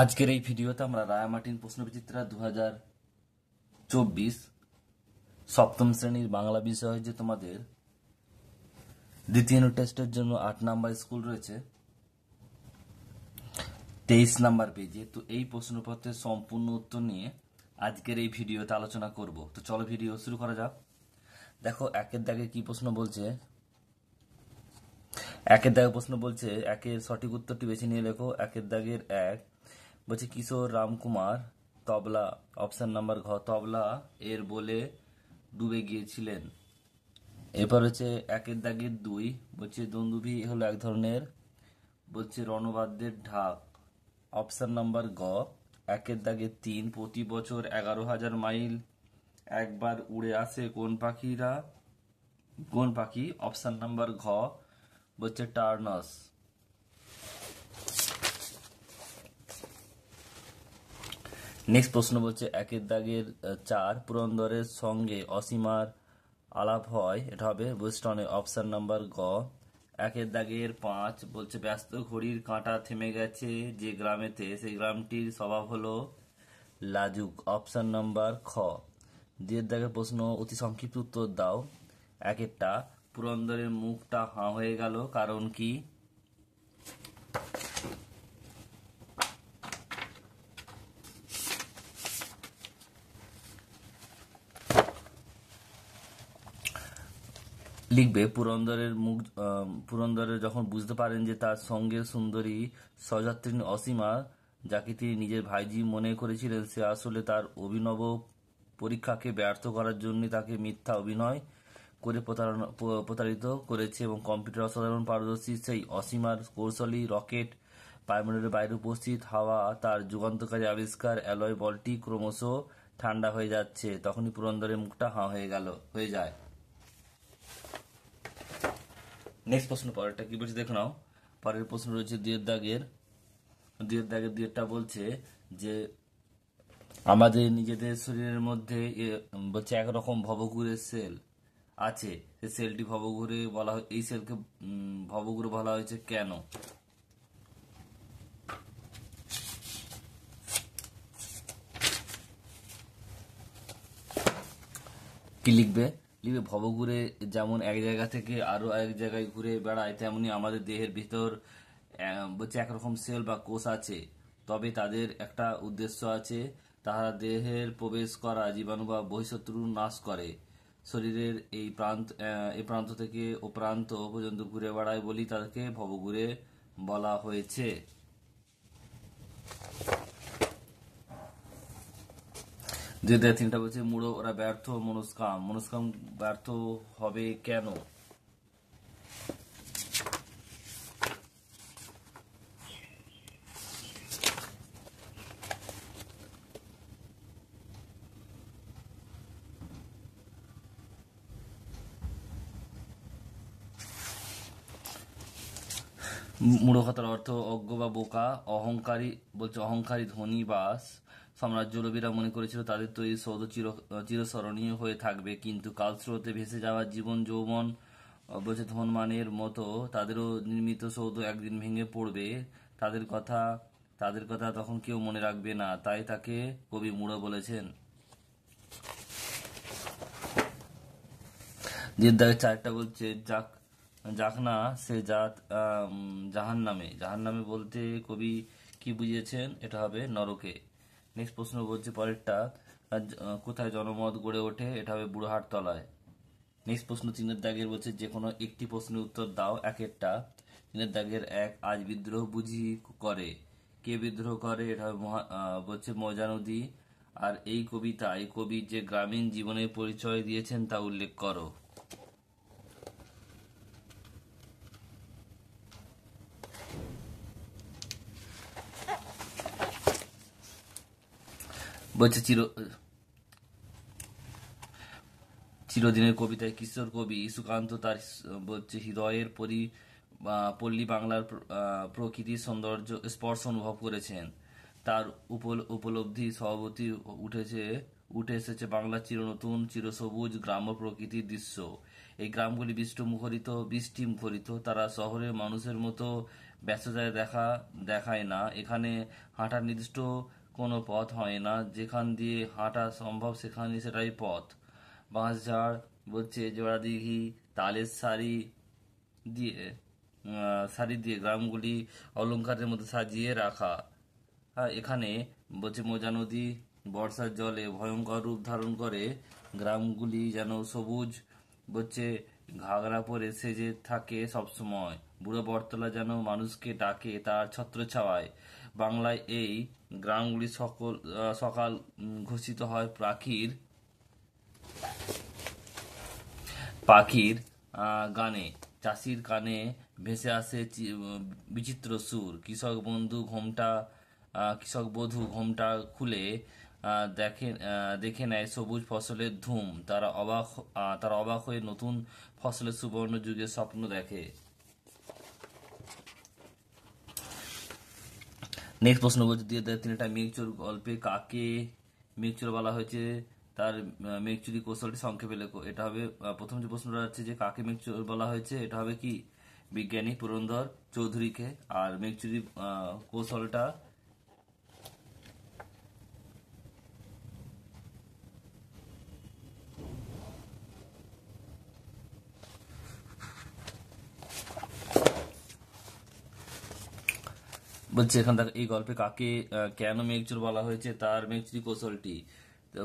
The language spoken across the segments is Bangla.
আজকের এই ভিডিওতে আমরা মার্টিন প্রশ্নবিচিত্রা দু হাজার চব্বিশ সপ্তম শ্রেণীর বাংলা বিষয় যে তোমাদের দ্বিতীয় টেস্টের জন্য আট নাম্বার স্কুল রয়েছে তেইশ নাম্বার পেজে তো এই প্রশ্নপত্রের সম্পূর্ণ উত্তর নিয়ে আজকের এই ভিডিওতে আলোচনা করব তো চলো ভিডিও শুরু করা যাক দেখো একের দাগে কি প্রশ্ন বলছে একের দাগে প্রশ্ন বলছে একের সঠিক উত্তরটি বেছে নিয়ে লেখো একের দাগের এক বলছে কিশোর রামকুমার তবলা অপশান নাম্বার ঘ তবলা এর বলে ডুবে গিয়েছিলেন এরপর হচ্ছে একের দাগের দুই বলছে দন্দুভি হলো এক ধরনের বলছে রণবাদ্যের ঢাক অপশান নাম্বার গ একের দাগে তিন প্রতি বছর এগারো হাজার মাইল একবার উড়ে আসে কোন পাখিরা কোন পাখি অপশান নাম্বার ঘ বলছে টার্নস নেক্সট প্রশ্ন বলছে একের দাগের চার পুরন্দরের সঙ্গে অসীমার আলাপ হয় এটা হবে বুস্টনে অপশান নাম্বার গ একের দাগের পাঁচ বলছে ব্যস্ত ঘড়ির কাঁটা থেমে গেছে যে গ্রামেতে সেই গ্রামটির স্বভাব হলো লাজুক অপশান নাম্বার খ দুয়ের দাগের প্রশ্ন অতি সংক্ষিপ্ত উত্তর দাও একেরটা পুরন্দরের মুখটা হাঁ হয়ে গেল কারণ কি লিখবে পুরন্দরের মুখ পুরন্দরের যখন বুঝতে পারেন যে তার সঙ্গে সুন্দরী সহযাত্রী অসীমা যাকে তিনি নিজের ভাইজি মনে করেছিলেন সে আসলে তার অভিনব পরীক্ষাকে ব্যর্থ করার জন্য তাকে মিথ্যা অভিনয় করে প্রতারণা প্রতারিত করেছে এবং কম্পিউটার অসাধারণ পারদর্শী সেই অসীমার কৌশলী রকেট বায়ুমণ্ডলের বাইরে উপস্থিত হাওয়া তার যুগান্তকারী আবিষ্কার অ্যালয় বলটি ক্রমশ ঠান্ডা হয়ে যাচ্ছে তখনই পুরন্দরের মুখটা হাঁ হয়ে গেল হয়ে যায় নেক্সট প্রশ্ন পরেরটা কি বলছে দেখে নাও পরের প্রশ্ন রয়েছে দুয়ের দাগের দুয়ের দাগের দুয়েরটা বলছে যে আমাদের নিজেদের শরীরের মধ্যে বলছে একরকম ভবঘুরের সেল আছে সে সেলটি ভবঘুরে বলা এই সেলকে ভবঘুরে বলা হয়েছে কেন কি লিখবে ভবঘুরে যেমন এক জায়গা থেকে আরও এক জায়গায় ঘুরে বেড়ায় তেমনি আমাদের দেহের ভিতর বলছে একরকম সেল বা কোষ আছে তবে তাদের একটা উদ্দেশ্য আছে তারা দেহের প্রবেশ করা জীবাণু বা বহিঃশত্রু নাশ করে শরীরের এই প্রান্ত এই প্রান্ত থেকে ও প্রান্ত পর্যন্ত ঘুরে বেড়ায় বলি তাদেরকে ভবঘুরে বলা হয়েছে যে দেয় তিনটা বলছে মুড়ো ওরা ব্যর্থ মনস্কাম মনস্কাম ব্যর্থ হবে কেন মূঢ় কথার অর্থ অজ্ঞ বা বোকা অহংকারী বলছে অহংকারী ধনী বাস সম্রাট রবিরা মনে করেছিল তাদের তো এই সৌধ চির চিরস্মরণীয় হয়ে থাকবে কিন্তু কালস্রোতে ভেসে যাওয়া জীবন যৌবন বচে ধনমানের মতো তাদেরও নির্মিত সৌধ একদিন ভেঙে পড়বে তাদের কথা তাদের কথা তখন কেউ মনে রাখবে না তাই তাকে কবি মুড়ো বলেছেন জিদ্দাকে চারটা বলছে যাক যাক না সে জাত জাহান নামে জাহান নামে বলতে কবি কি বুঝিয়েছেন এটা হবে নরকে নেক্সট প্রশ্ন বলছে পরেরটা কোথায় জনমত গড়ে ওঠে এটা হবে বুড়োহাট তলায় নেক্সট প্রশ্ন চিহ্নের দাগের বলছে যে কোনো একটি প্রশ্নের উত্তর দাও এক একটা চিহ্নের দাগের এক আজ বিদ্রোহ বুঝি করে কে বিদ্রোহ করে এটা মহা বলছে মজা নদী আর এই কবিতায় কবি যে গ্রামীণ জীবনের পরিচয় দিয়েছেন তা উল্লেখ করো বলছে চির চিরদিনের কবিতায় কিশোর কবি ইসুকান্ত তার বলছে হৃদয়ের পরি পল্লী বাংলার প্রকৃতির সৌন্দর্য স্পর্শ অনুভব করেছেন তার উপলব্ধি সভাপতি উঠেছে উঠে এসেছে বাংলার চিরনতুন চিরসবুজ গ্রাম্য প্রকৃতির দৃশ্য এই গ্রামগুলি বিষ্ট মুখরিত বৃষ্টি মুখরিত তারা শহরের মানুষের মতো ব্যস্ততায় দেখা দেখায় না এখানে হাঁটার নির্দিষ্ট কোনো পথ হয় না যেখান দিয়ে হাঁটা সম্ভব সেখানে সেটাই পথ বাঁশঝাড় বলছে জোড়া দিঘি তালের সারি দিয়ে সারি দিয়ে গ্রামগুলি অলঙ্কারের মধ্যে সাজিয়ে রাখা হ্যাঁ এখানে বলছে মোজা নদী বর্ষার জলে ভয়ঙ্কর রূপ ধারণ করে গ্রামগুলি যেন সবুজ বলছে ঘাগরা পরে সেজে থাকে সবসময় বুড়ো বটতলা যেন মানুষকে ডাকে তার ছত্র ছাওয়ায় বাংলায় এই গ্রামগুলি সকল সকাল ঘোষিত হয় পাখির পাখির গানে চাষির কানে ভেসে আসে বিচিত্র সুর কৃষক বন্ধু ঘোমটা কৃষক বধু ঘোমটা খুলে দেখে দেখে নেয় সবুজ ফসলের ধুম তারা অবাক তারা অবাক হয়ে নতুন ফসলের সুবর্ণ যুগের স্বপ্ন দেখে নেক্সট প্রশ্ন বলছে দিয়ে দেয় তিনি একটা মেঘচুর গল্পে কাকে মেঘচুর বলা হয়েছে তার মেঘচুরি কৌশলটি সংক্ষেপে লেখো এটা হবে প্রথম যে প্রশ্নটা হচ্ছে যে কাকে মেঘচুর বলা হয়েছে এটা হবে কি বিজ্ঞানী পুরন্দর চৌধুরীকে আর মেঘচুরি কৌশলটা বলছে এখান থেকে এই গল্পে কাকে কেন মেঘচোর বলা হয়েছে তার মেঘচুরি কৌশলটি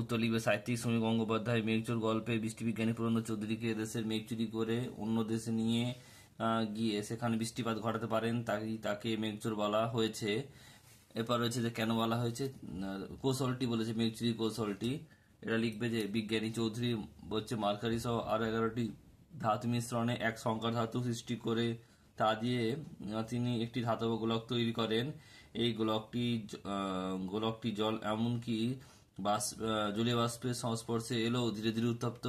উত্তর লিখবে সাহিত্যিক শ্রমিক গঙ্গোপাধ্যায় মেঘচোর গল্পে বৃষ্টিবিজ্ঞানী পুরন্দ চৌধুরীকে দেশের মেঘচুরি করে অন্য দেশে নিয়ে গিয়ে সেখানে বৃষ্টিপাত ঘটাতে পারেন তাই তাকে মেঘচোর বলা হয়েছে এরপর রয়েছে যে কেন বলা হয়েছে কৌশলটি বলেছে মেঘচুরি কৌশলটি এটা লিখবে যে বিজ্ঞানী চৌধুরী বলছে মার্কারি সহ আরো এগারোটি ধাতু মিশ্রণে এক সংকর ধাতু সৃষ্টি করে তা দিয়ে তিনি একটি ধাতব গোলক তৈরি করেন এই গোলকটি গোলকটি জল এমনকি বাস জলীয় বাষ্পের সংস্পর্শে এলেও ধীরে ধীরে উত্তপ্ত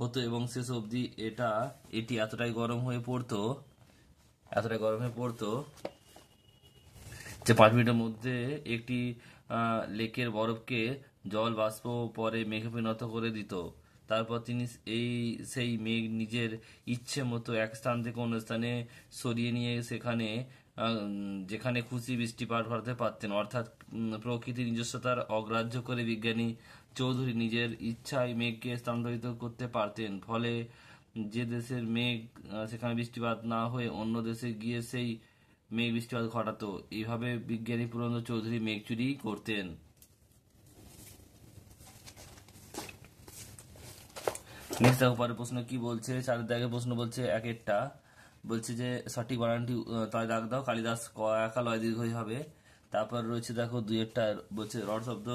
হতো এবং শেষ অবধি এটা এটি এতটাই গরম হয়ে পড়তো এতটাই গরম হয়ে পড়তো যে পাঁচ মিনিটের মধ্যে একটি লেকের বরফকে জল বাষ্প পরে মেঘে পরিণত করে দিত তারপর তিনি এই সেই মেঘ নিজের ইচ্ছে মতো এক স্থান থেকে অন্য স্থানে সরিয়ে নিয়ে সেখানে যেখানে খুশি বৃষ্টিপাত ঘটাতে পারতেন অর্থাৎ প্রকৃতির নিজস্বতার অগ্রাহ্য করে বিজ্ঞানী চৌধুরী নিজের ইচ্ছায় মেঘকে স্থানান্তরিত করতে পারতেন ফলে যে দেশের মেঘ সেখানে বৃষ্টিপাত না হয়ে অন্য দেশে গিয়ে সেই মেঘ বৃষ্টিপাত ঘটাতো এইভাবে বিজ্ঞানী পুরন্দ্র চৌধুরী মেঘ চুরি করতেন নেক্সট দেখো পরের প্রশ্ন কি বলছে চারের দাগে প্রশ্ন বলছে এক একটা বলছে যে সঠিক বানানটি তাই দাগ দাও কালিদাস ক একা লয় দীর্ঘই হবে তারপর রয়েছে দেখো দুই একটা বলছে রড শব্দ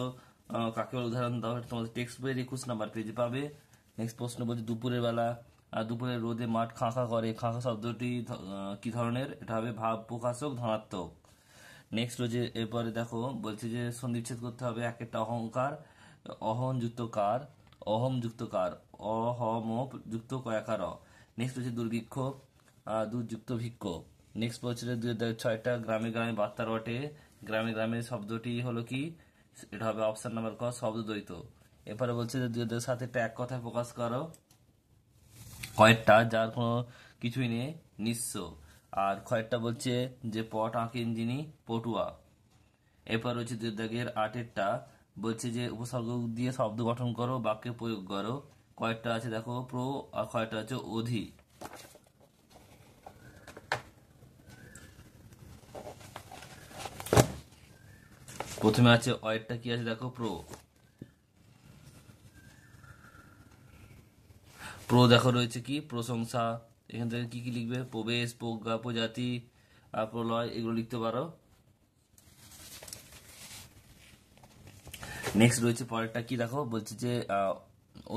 কাকে উদাহরণ দাও তোমাদের টেক্সট বইয়ের একুশ নাম্বার পেজে পাবে নেক্সট প্রশ্ন বলছে দুপুরের বেলা আর দুপুরে রোদে মাঠ খাঁখা করে খাঁখা শব্দটি কি ধরনের এটা হবে ভাব প্রকাশক ধনাত্মক নেক্সট রোজে এরপরে দেখো বলছে যে সন্ধিচ্ছেদ করতে হবে এক একটা অহংকার অহনযুক্ত কার অহম যুক্তকার অহম যুক্ত কয়াকার নেক্সট হচ্ছে দুর্ভিক্ষ দুর্যুক্ত ভিক্ষ নেক্সট বলছে দুই হাজার ছয়টা গ্রামে গ্রামে বার্তা রটে গ্রামে গ্রামে শব্দটি হলো কি এটা হবে অপশন নাম্বার ক শব্দ দ্বৈত এরপরে বলছে যে দুই হাজার একটা এক কথায় প্রকাশ করো কয়েকটা যার কোনো কিছুই নেই নিঃস্ব আর কয়েকটা বলছে যে পট আঁকেন যিনি পটুয়া এরপর হচ্ছে দুই হাজার আটেরটা বলছে যে উপসর্গ দিয়ে শব্দ গঠন করো বাক্যে প্রয়োগ করো কয়েকটা আছে দেখো প্রো আর কয়েকটা আছে অধি প্রথমে আছে অয়েরটা কি আছে দেখো প্রো প্রো দেখো রয়েছে কি প্রশংসা এখান থেকে কি কি লিখবে প্রবেশ প্রজ্ঞা প্রজাতি প্রলয় এগুলো লিখতে পারো নেক্সট রয়েছে পরেরটা কি দেখো বলছি যে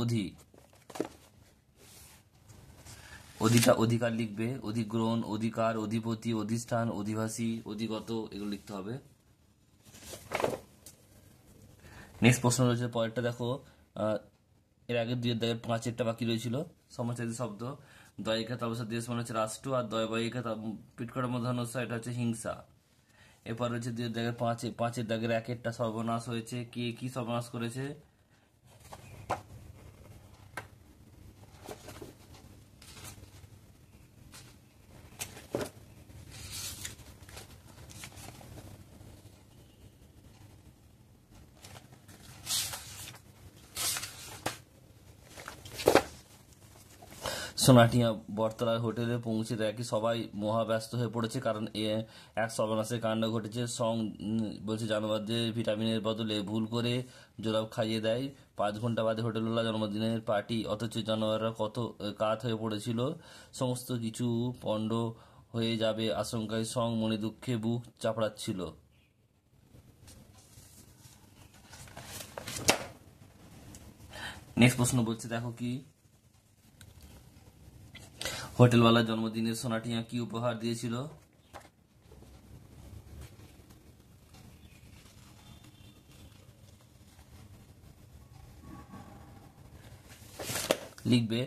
অধি অধিকার অধিকার লিখবে অধিগ্রহণ অধিকার অধিপতি অধিষ্ঠান অধিবাসী অধিগত এগুলো লিখতে হবে নেক্সট প্রশ্ন রয়েছে পরেরটা দেখো এর আগের দুই দাগের পাঁচেরটা বাকি রয়েছিল সমাচারী শব্দ দয়িকা তপসা দেশ মানে হচ্ছে রাষ্ট্র আর দয়বাহিকা পিটকাটার মধ্যে এটা হচ্ছে হিংসা এরপর রয়েছে দুই দাগের পাঁচে পাঁচের দাগের এক একটা সর্বনাশ হয়েছে কে কি সর্বনাশ করেছে সোনাটিয়া বটতলা হোটেলে পৌঁছে কি সবাই মহাব্যস্ত হয়ে পড়েছে কারণ এ এক সর্বনাশের কাণ্ড ঘটেছে সং বলছে জানোয়ারদের ভিটামিনের বদলে ভুল করে জোরাব খাইয়ে দেয় পাঁচ ঘন্টা বাদে হোটেলওয়ালা জন্মদিনের পার্টি অথচ জানোয়াররা কত কাত হয়ে পড়েছিল সমস্ত কিছু পণ্ড হয়ে যাবে আশঙ্কায় সং মনে দুঃখে বুক চাপড়াচ্ছিল নেক্সট প্রশ্ন বলছে দেখো কি হোটেলওয়ালা জন্মদিনের সোনাটিয়া কি উপহার দিয়েছিল লিখবে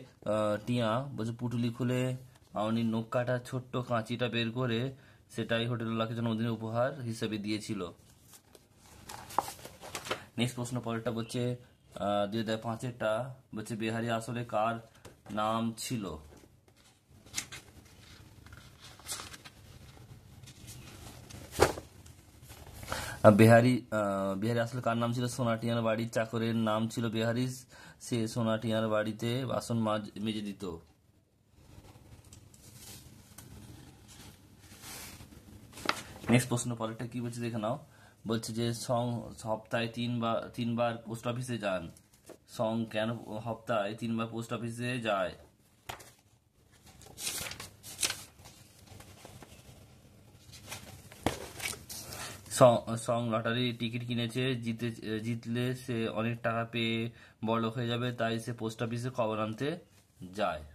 টিয়া বলছে পুটুলি খুলে আমি নখ কাটা ছোট্ট কাঁচিটা বের করে সেটাই হোটেলওয়ালাকে জন্মদিনের উপহার হিসেবে দিয়েছিল নেক্সট প্রশ্ন পরেরটা বলছে দুই হাজার পাঁচেরটা বলছে বিহারি আসলে কার নাম ছিল বিহারি বিহারি আসলে কার নাম ছিল সোনাটিয়ার বাড়ির চাকরের নাম ছিল বিহারি সে সোনাটিয়ার বাড়িতে বাসন মাজ মেজে দিত নেক্সট প্রশ্ন পরেরটা কি বলছে দেখে নাও বলছে যে সং সপ্তাহে তিনবার তিনবার পোস্ট অফিসে যান সং কেন সপ্তাহে তিনবার পোস্ট অফিসে যায় সং লটারি টিকিট কিনেছে জিতে জিতলে সে অনেক টাকা পেয়ে বড় হয়ে যাবে তাই সে পোস্ট অফিসে খবর আনতে যায়